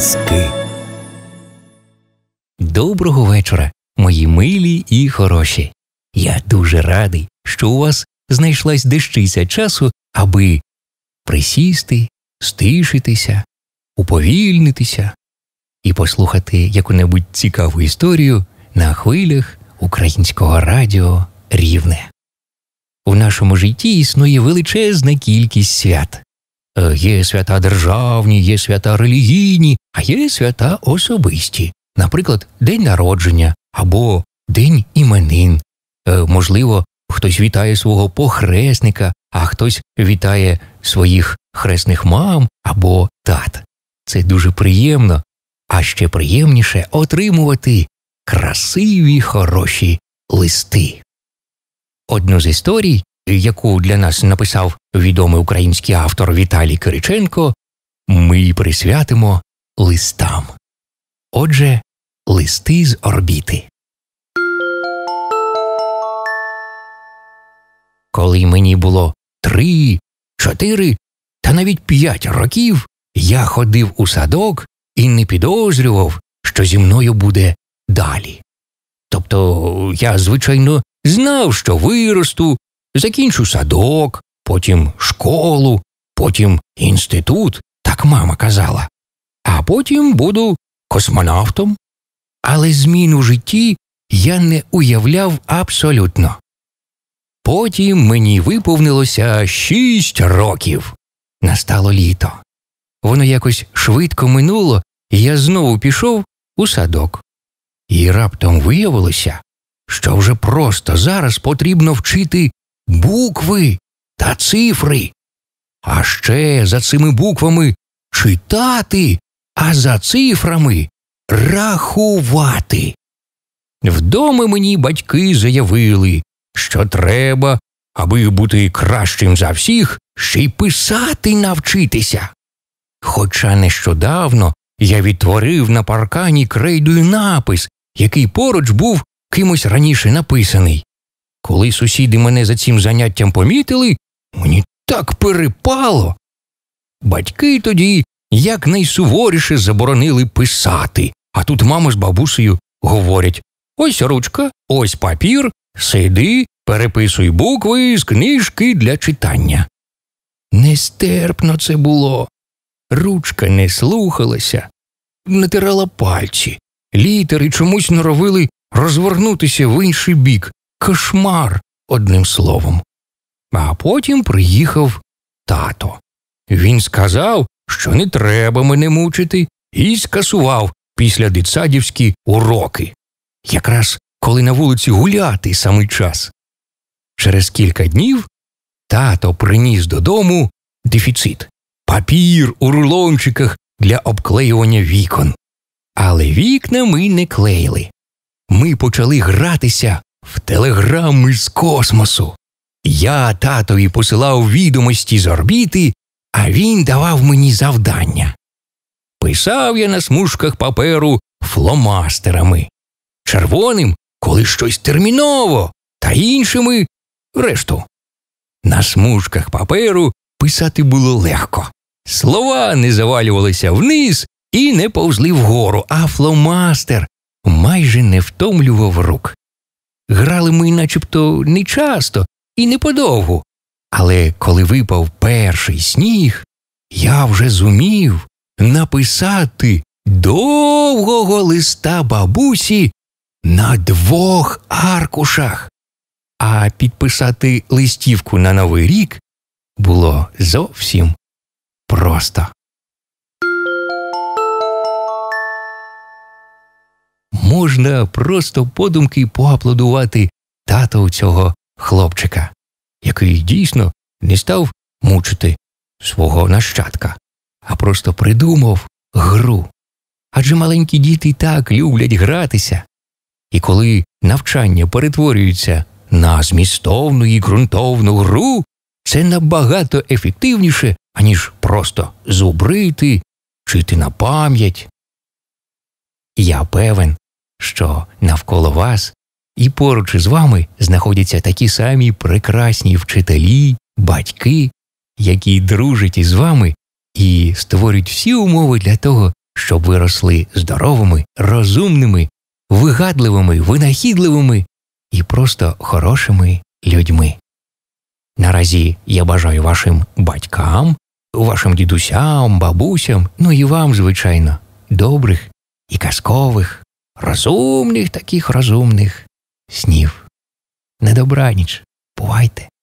казки. Доброго вечора, мої милі і хороші. Я дуже радий, що у вас знайшлась дещиця часу, аби присісти, стишитися, уповільнитися і послухати яку-небудь цікаву історію на хвилях українського радіо Рівне. У нашому житті існує величезна кількість свят. Е, є свята державні, є свята релігійні, а є свята особисті, наприклад, день народження або день іменин. Е, можливо, хтось вітає свого похресника, а хтось вітає своїх хресних мам або тат. Це дуже приємно, а ще приємніше отримувати красиві хороші листи. Одну з історій яку для нас написав відомий український автор Віталій Кириченко, ми присвятимо листам. Отже, листи з орбіти. Коли мені було три, чотири та навіть п'ять років, я ходив у садок і не підозрював, що зі мною буде далі. Тобто я, звичайно, знав, що виросту, закінчу садок, потім школу, потім інститут, так мама казала, а потім буду космонавтом. Але змін у житті я не уявляв абсолютно. Потім мені виповнилося шість років. Настало літо. Воно якось швидко минуло, і я знову пішов у садок. І раптом виявилося, що вже просто зараз потрібно вчити букви та цифри. А ще за цими буквами читати, а за цифрами рахувати. Вдома мені батьки заявили, що треба, аби бути кращим за всіх, ще й писати навчитися. Хоча нещодавно я відтворив на паркані крейдою напис, який поруч був кимось раніше написаний. Коли сусіди мене за цим заняттям помітили, мені так перепало. Батьки тоді якнайсуворіше заборонили писати, а тут мама з бабусею говорять ось ручка, ось папір, сиди, переписуй букви з книжки для читання. Нестерпно це було. Ручка не слухалася, натирала пальці, літери чомусь норовили розвернутися в інший бік, кошмар, одним словом. А потім приїхав тато. Він сказав, що не треба мене мучити, і скасував після дитсадівські уроки. Якраз коли на вулиці гуляти самий час. Через кілька днів тато приніс додому дефіцит, папір у рулончиках для обклеювання вікон. Але вікна ми не клеїли. Ми почали гратися в телеграми з космосу. Я татові посилав відомості з орбіти, а він давав мені завдання. Писав я на смужках паперу фломастерами, червоним, коли щось терміново, та іншими решту. На смужках паперу писати було легко. Слова не завалювалися вниз і не повзли вгору, а фломастер майже не втомлював рук. Грали ми начебто не часто і не подовгу. Але коли випав перший сніг, я вже зумів написати довгого листа бабусі на двох аркушах, а підписати листівку на новий рік було зовсім просто. можна просто подумки поаплодувати тату цього хлопчика, який дійсно не став мучити свого нащадка, а просто придумав гру. Адже маленькі діти так люблять гратися. І коли навчання перетворюється на змістовну і ґрунтовну гру, це набагато ефективніше, аніж просто зубрити, чити на пам'ять. Я певен, що навколо вас і поруч із вами знаходяться такі самі прекрасні вчителі, батьки, які дружать із вами і створюють всі умови для того, щоб ви росли здоровими, розумними, вигадливими, винахідливими і просто хорошими людьми. Наразі я бажаю вашим батькам, вашим дідусям, бабусям, ну і вам, звичайно, добрих і казкових розумних таких розумних снів. Недобраніч, бувайте!